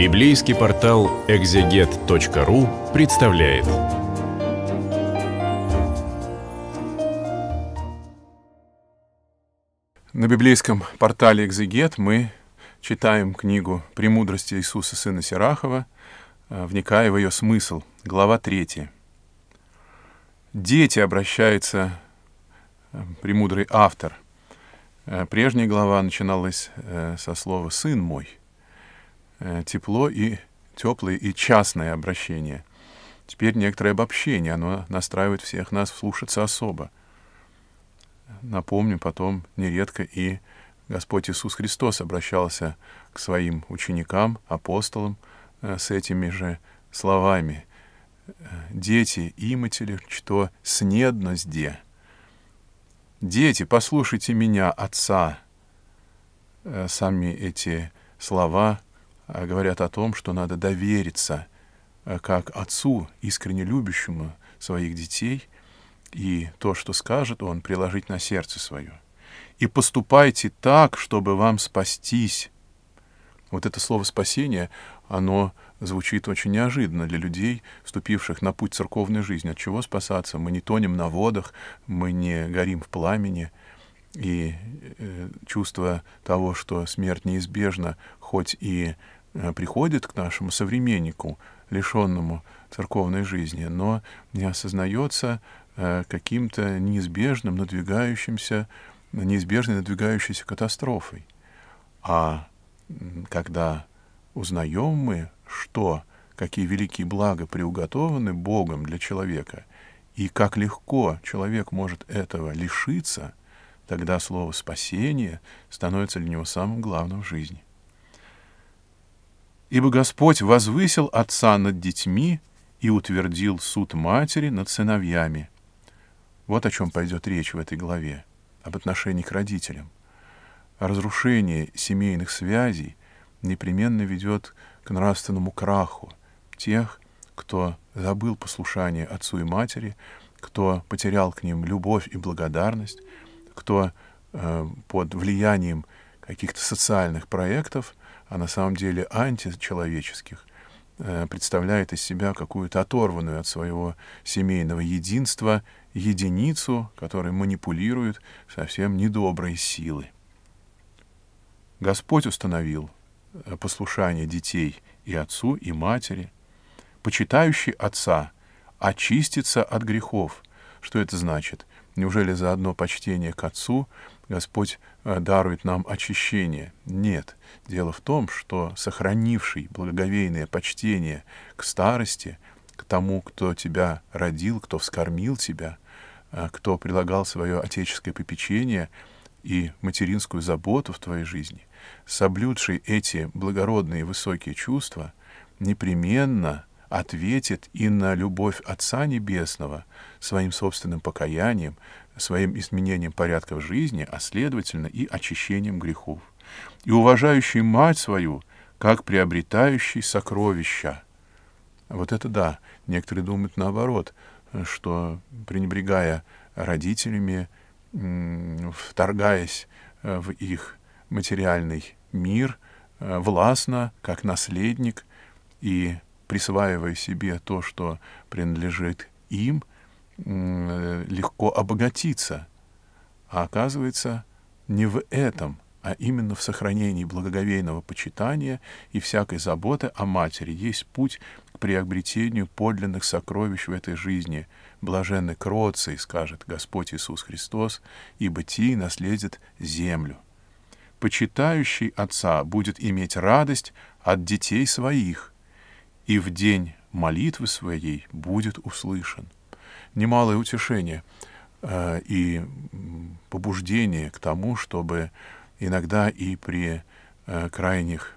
Библейский портал экзегет.ру представляет. На библейском портале «Экзегет» мы читаем книгу «Премудрости Иисуса Сына Сирахова», э, вникая в ее смысл. Глава 3. «Дети» обращается э, премудрый автор. Э, прежняя глава начиналась со слова «сын мой», Э, тепло и теплое и частное обращение. Теперь некоторое обобщение, оно настраивает всех нас слушаться особо. Напомню, потом нередко и Господь Иисус Христос обращался к своим ученикам, апостолам э, с этими же словами. «Э, «Дети, иматели, что снедно сде». «Дети, послушайте меня, Отца». Сами эти слова — Э, говорят о том, что надо довериться э, как отцу, искренне любящему своих детей, и то, что скажет он, приложить на сердце свое. И поступайте так, чтобы вам спастись. Вот это слово «спасение», оно звучит очень неожиданно для людей, вступивших на путь церковной жизни. От чего спасаться? Мы не тонем на водах, мы не горим в пламени. И э, чувство того, что смерть неизбежна, хоть и Э, приходит к нашему современнику, лишенному церковной жизни, но не осознается э, каким-то неизбежным, надвигающимся, неизбежной надвигающейся катастрофой. А когда узнаем мы, что, какие великие блага приуготованы Богом для человека, и как легко человек может этого лишиться, тогда слово «спасение» становится для него самым главным в жизни. Ибо Господь возвысил отца над детьми и утвердил суд матери над сыновьями. Вот о чем пойдет речь в этой главе, об отношении к родителям. Разрушение семейных связей непременно ведет к нравственному краху тех, кто забыл послушание отцу и матери, кто потерял к ним любовь и благодарность, кто э, под влиянием каких-то социальных проектов – а на самом деле античеловеческих, э, представляет из себя какую-то оторванную от своего семейного единства единицу, которая манипулирует совсем недобрые силы. Господь установил э, послушание детей и отцу, и матери. Почитающий отца очистится от грехов. Что это значит? Неужели за одно почтение к отцу Господь э, дарует нам очищение. Нет. Дело в том, что сохранивший благоговейное почтение к старости, к тому, кто тебя родил, кто вскормил тебя, э, кто прилагал свое отеческое попечение и материнскую заботу в твоей жизни, соблюдший эти благородные высокие чувства, непременно ответит и на любовь Отца Небесного своим собственным покаянием, своим изменением порядка в жизни, а следовательно и очищением грехов, и уважающий мать свою, как приобретающий сокровища. Вот это да, некоторые думают наоборот, что пренебрегая родителями, вторгаясь э, в их материальный мир, э, властно, как наследник, и присваивая себе то, что принадлежит им – Э, легко обогатиться. А оказывается, не в этом, а именно в сохранении благоговейного почитания и всякой заботы о матери есть путь к приобретению подлинных сокровищ в этой жизни. Блаженны кроций, скажет Господь Иисус Христос, ибо ти наследит землю. Почитающий отца будет иметь радость от детей своих, и в день молитвы своей будет услышан немалое утешение э, и побуждение к тому, чтобы иногда и при э, крайних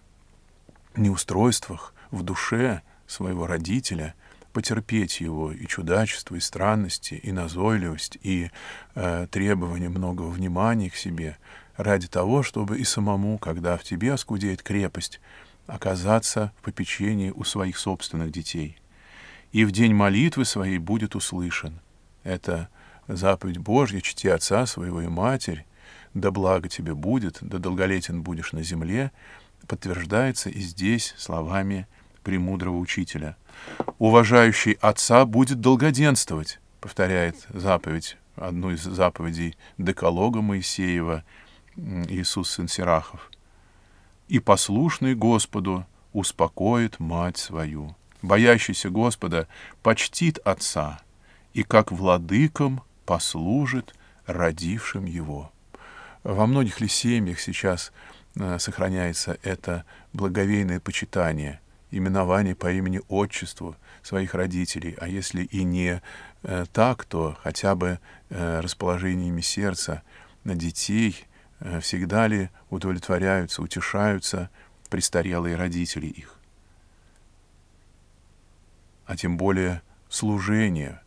неустройствах в душе своего родителя потерпеть его и чудачество, и странности, и назойливость, и э, требование многого внимания к себе ради того, чтобы и самому, когда в тебе оскудеет крепость, оказаться в попечении у своих собственных детей — и в день молитвы своей будет услышан. Это заповедь Божья, чти отца своего и матерь, да благо тебе будет, да долголетен будешь на земле, подтверждается и здесь словами премудрого учителя. «Уважающий отца будет долгоденствовать», повторяет заповедь, одну из заповедей Деколога Моисеева Иисус Сын Сирахов. «И послушный Господу успокоит мать свою» боящийся Господа, почтит Отца и как владыкам послужит родившим его. Во многих ли семьях сейчас э, сохраняется это благовейное почитание, именование по имени-отчеству своих родителей, а если и не э, так, то хотя бы э, расположениями сердца на детей, всегда ли удовлетворяются, утешаются престарелые родители их а тем более служение.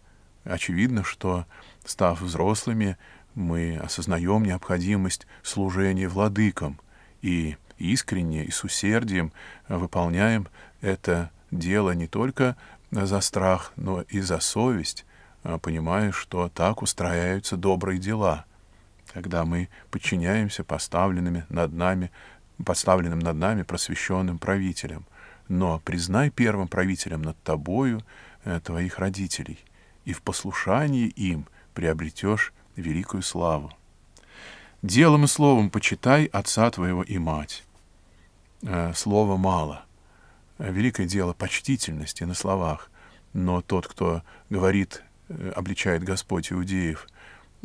Очевидно, что, став взрослыми, мы осознаем необходимость служения владыкам и искренне и с усердием выполняем это дело не только за страх, но и за совесть, а понимая, что так устраиваются добрые дела, когда мы подчиняемся поставленными над нами, поставленным над нами просвещенным правителям — но признай первым правителем над тобою э, твоих родителей, и в послушании им приобретешь великую славу. Делом и словом почитай отца твоего и мать. Э, слова мало. Э, великое дело почтительности на словах, но тот, кто говорит, э, обличает Господь иудеев,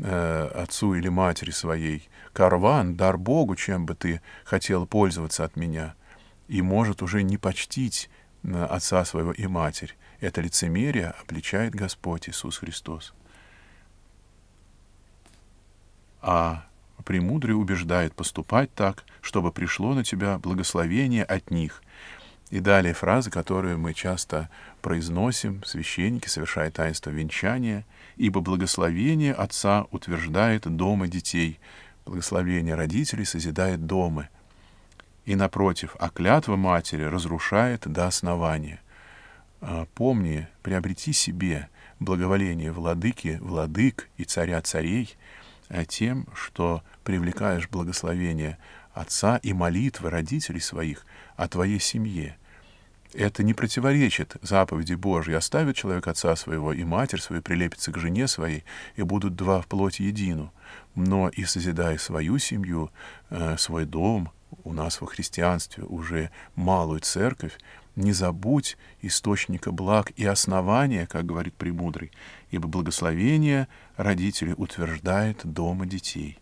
отцу или матери своей, карван, дар Богу, чем бы ты хотел пользоваться от меня — и может уже не почтить э, отца своего и матерь. Это лицемерие обличает Господь Иисус Христос. А премудрый убеждает поступать так, чтобы пришло на тебя благословение от них. И далее фраза, которую мы часто произносим, священники, совершая таинство венчания, «Ибо благословение Отца утверждает дома детей, благословение родителей созидает дома» и напротив, а клятва матери разрушает до основания. А, помни, приобрети себе благоволение владыки, владык и царя царей э, тем, что привлекаешь благословение отца и молитвы родителей своих о твоей семье. Это не противоречит заповеди Божьей. Оставит человек отца своего и матерь свою, прилепится к жене своей, и будут два в плоть едину. Но и созидая свою семью, э, свой дом — у нас во христианстве уже малую церковь, не забудь источника благ и основания, как говорит Премудрый, ибо благословение родителей утверждает дома детей.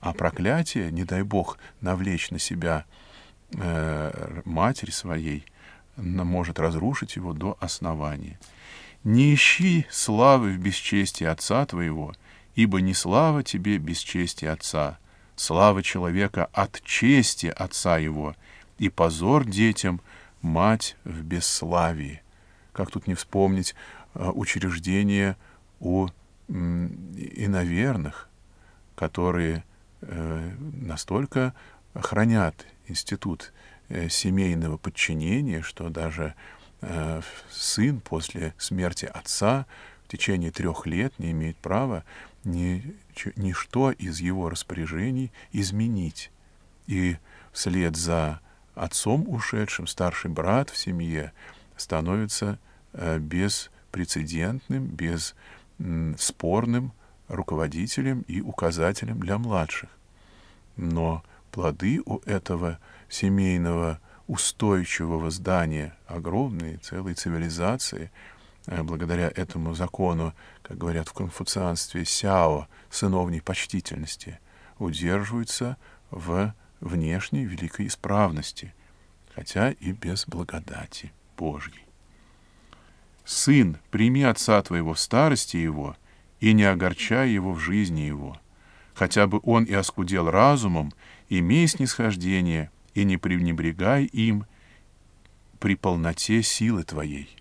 А проклятие, не дай Бог, навлечь на себя э, матери своей, может разрушить его до основания. «Не ищи славы в бесчестии отца твоего, ибо не слава тебе бесчестие отца, слава человека от чести отца его, и позор детям мать в бесславии. Как тут не вспомнить э, учреждение о иноверных, которые э, настолько хранят институт э, семейного подчинения, что даже сын после смерти отца в течение трех лет не имеет права ни, ничто из его распоряжений изменить. И вслед за отцом ушедшим старший брат в семье становится э, беспрецедентным, бесспорным руководителем и указателем для младших. Но плоды у этого семейного устойчивого здания огромные, целые цивилизации – Э, благодаря этому закону, как говорят в конфуцианстве, сяо, сыновней почтительности, удерживаются в внешней великой исправности, хотя и без благодати Божьей. «Сын, прими отца твоего в старости его, и не огорчай его в жизни его. Хотя бы он и оскудел разумом, имей снисхождение, и не пренебрегай им при полноте силы твоей».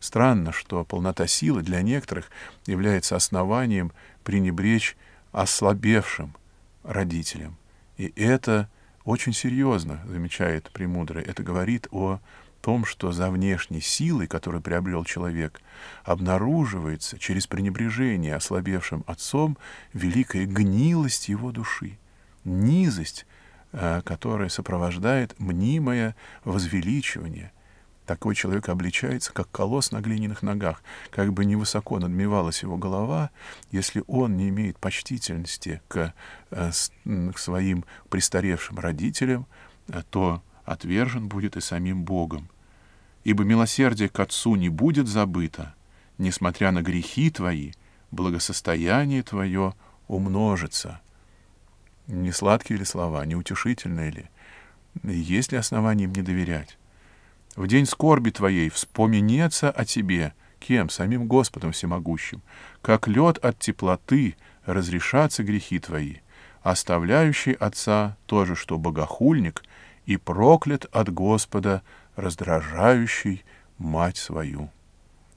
Странно, что полнота силы для некоторых является основанием пренебречь ослабевшим родителям. И это очень серьезно, замечает Премудрый. Это говорит о том, что за внешней силой, которую приобрел человек, обнаруживается через пренебрежение ослабевшим отцом великая гнилость его души, низость, э, которая сопровождает мнимое возвеличивание – такой человек обличается, как колосс на глиняных ногах, как бы невысоко надмевалась его голова, если он не имеет почтительности к, э, к своим престаревшим родителям, э, то отвержен будет и самим Богом. Ибо милосердие к Отцу не будет забыто, несмотря на грехи твои, благосостояние твое умножится. Не сладкие ли слова, не утешительные ли? Есть ли основания им не доверять? В день скорби твоей вспоминется о тебе, кем? Самим Господом Всемогущим. Как лед от теплоты разрешатся грехи твои. Оставляющий отца тоже, что богохульник, и проклят от Господа, раздражающий мать свою.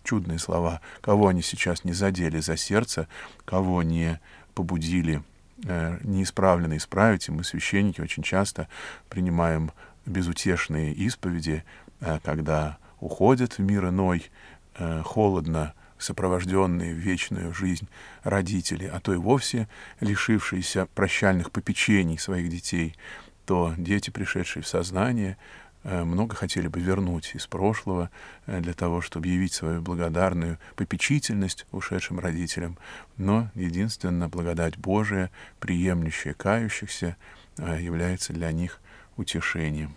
Чудные слова. Кого они сейчас не задели за сердце, кого не побудили э, неисправлено исправить, и мы, священники, очень часто принимаем безутешные исповеди, Э, когда уходят в мир иной, э, холодно сопровожденные в вечную жизнь родители, а то и вовсе лишившиеся прощальных попечений своих детей, то дети, пришедшие в сознание, э, много хотели бы вернуть из прошлого для того, чтобы явить свою благодарную попечительность ушедшим родителям. Но единственно благодать Божия, приемлющая кающихся, является для них утешением.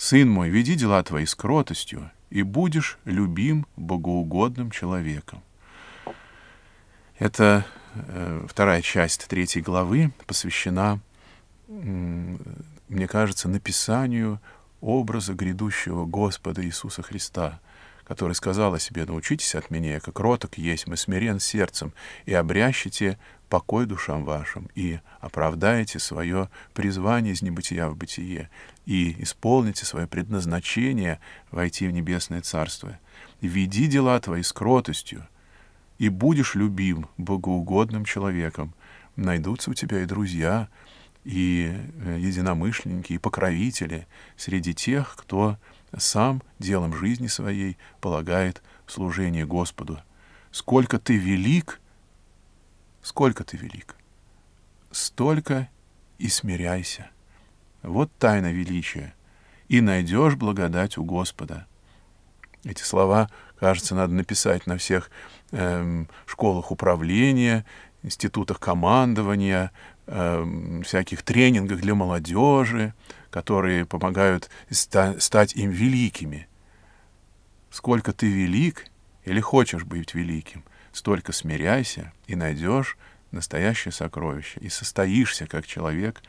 Сын мой, веди дела твои с кротостью, и будешь любим богоугодным человеком. Это э, вторая часть третьей главы посвящена, э, мне кажется, написанию образа грядущего Господа Иисуса Христа, который сказал о себе, научитесь от меня, как роток есть, мы смирен сердцем, и обрящите покой душам вашим, и оправдаете свое призвание из небытия в бытие, и исполните свое предназначение войти в небесное царство. Веди дела твои с кротостью, и будешь любим богоугодным человеком. Найдутся у тебя и друзья, и э, единомышленники, и покровители среди тех, кто сам делом жизни своей полагает служение Господу. Сколько ты велик, сколько ты велик, столько и смиряйся. Вот тайна величия. И найдешь благодать у Господа. Эти слова, кажется, надо написать на всех эм, школах управления, институтах командования, Эм, всяких тренингах для молодежи, которые помогают ста стать им великими. Сколько ты велик или хочешь быть великим, столько смиряйся и найдешь настоящее сокровище, и состоишься как человек,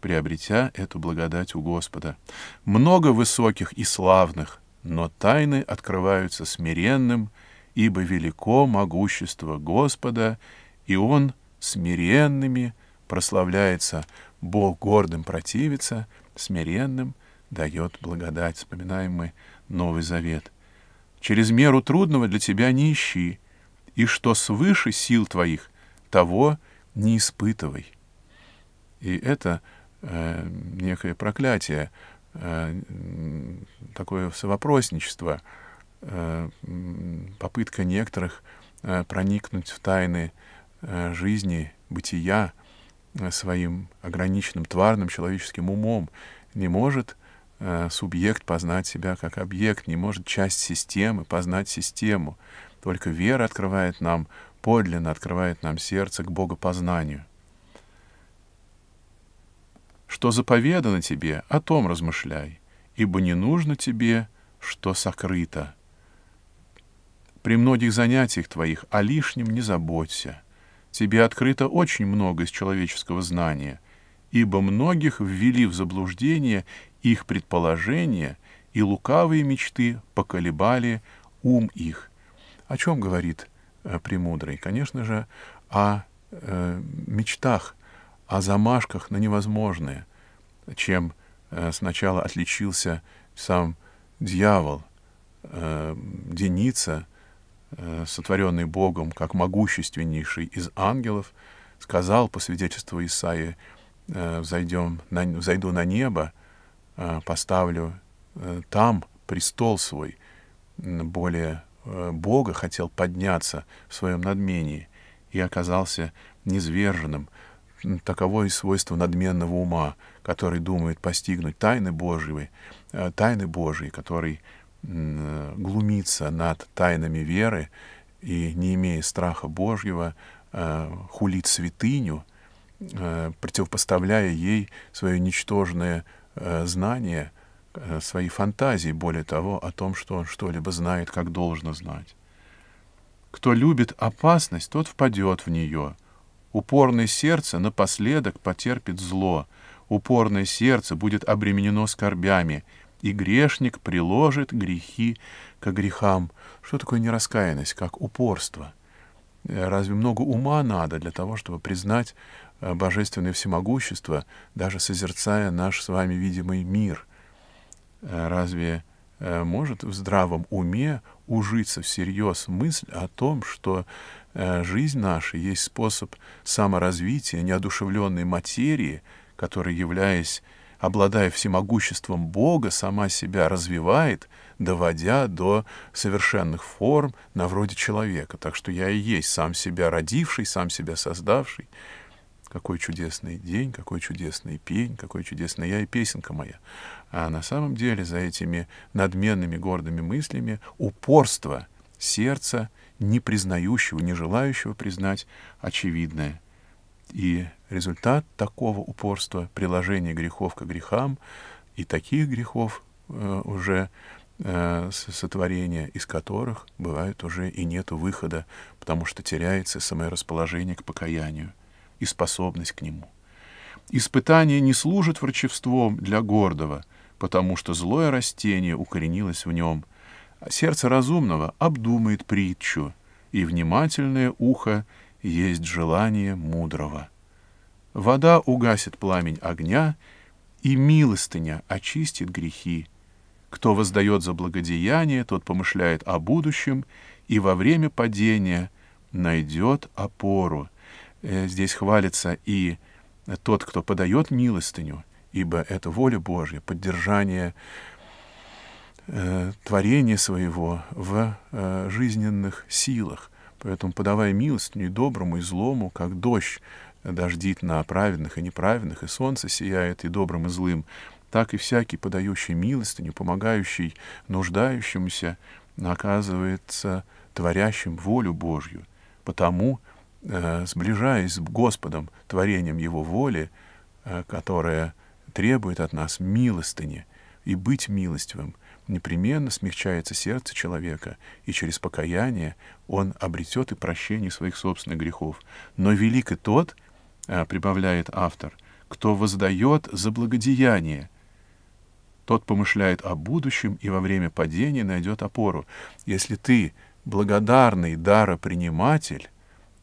приобретя эту благодать у Господа. Много высоких и славных, но тайны открываются смиренным, ибо велико могущество Господа, и Он смиренными — прославляется Бог гордым противится, смиренным дает благодать. Вспоминаем мы Новый Завет. Через меру трудного для тебя не ищи, и что свыше сил твоих, того не испытывай. И это э, некое проклятие, э, такое совопросничество, э, попытка некоторых э, проникнуть в тайны э, жизни, бытия, Э, своим ограниченным тварным человеческим умом не может э, субъект познать себя как объект, не может часть системы познать систему. Только вера открывает нам, подлинно открывает нам сердце к богопознанию. Что заповедано тебе, о том размышляй, ибо не нужно тебе, что сокрыто. При многих занятиях твоих о лишнем не заботься — тебе открыто очень много из человеческого знания, ибо многих ввели в заблуждение их предположения, и лукавые мечты поколебали ум их. О чем говорит э, Премудрый? Конечно же, о э, мечтах, о замашках на невозможное, чем э, сначала отличился сам дьявол, э, Деница — Э, сотворенный Богом как могущественнейший из ангелов, сказал по свидетельству Исаии, «Э, «Взойдем, на, «Взойду на небо, э, поставлю там престол свой». Более Бога хотел подняться в своем надмении и оказался низверженным. Таково и свойство надменного ума, который думает постигнуть тайны Божьи, тайны Божьи, который Э, глумиться над тайнами веры и, не имея страха Божьего, э, хулить святыню, э, противопоставляя ей свое ничтожное знание, свои фантазии, более того, о том, что он что-либо знает, как должно знать. Кто любит опасность, тот впадет в нее. Упорное сердце напоследок потерпит зло. Упорное сердце будет обременено скорбями — и грешник приложит грехи к грехам. Что такое нераскаянность? Как упорство. Э, разве много ума надо для того, чтобы признать э, божественное всемогущество, даже созерцая наш с вами видимый мир? Э, разве может в здравом уме ужиться всерьез мысль о том, что жизнь наша есть способ саморазвития неодушевленной материи, которая являясь обладая всемогуществом Бога, сама себя развивает, доводя до совершенных форм на вроде человека. Так что я и есть сам себя родивший, сам себя создавший. Какой чудесный день, какой чудесный пень, какой чудесный я и песенка моя. А на самом деле за этими надменными гордыми мыслями упорство сердца, не признающего, не желающего признать очевидное – и результат такого упорства, приложения грехов к грехам и таких грехов э, уже э, сотворения, из которых бывает уже и нету выхода, потому что теряется самое расположение к покаянию и способность к нему. Испытание не служит врачевством для гордого, потому что злое растение укоренилось в нем. А сердце разумного обдумает притчу, и внимательное ухо есть желание мудрого. Вода угасит пламень огня, и милостыня очистит грехи. Кто воздает за благодеяние, тот помышляет о будущем, и во время падения найдет опору. Э, здесь хвалится и тот, кто подает милостыню, ибо это воля Божья, поддержание э, творения своего в э, жизненных силах. Поэтому подавай милость и доброму, и злому, как дождь дождит на праведных и неправедных, и солнце сияет и добрым, и злым, так и всякий, подающий милостыню, помогающий нуждающемуся, оказывается творящим волю Божью. Потому, э, сближаясь с Господом, творением Его воли, э, которая требует от нас милостыни и быть милостивым — непременно смягчается сердце человека, и через покаяние он обретет и прощение своих собственных грехов. Но велик и тот, а, прибавляет автор, кто воздает за благодеяние, тот помышляет о будущем и во время падения найдет опору. Если ты благодарный дароприниматель,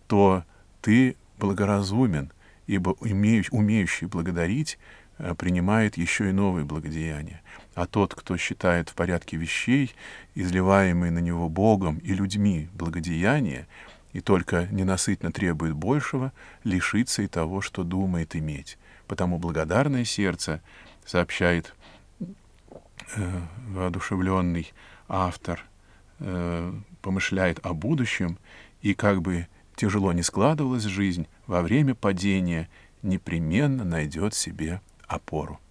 то ты благоразумен, ибо умеющий благодарить Э, принимает еще и новые благодеяния. А тот, кто считает в порядке вещей, изливаемые на него Богом и людьми благодеяния, и только ненасытно требует большего, лишится и того, что думает иметь. Потому благодарное сердце, сообщает э, воодушевленный автор, э, помышляет о будущем, и как бы тяжело не складывалась жизнь, во время падения непременно найдет себе a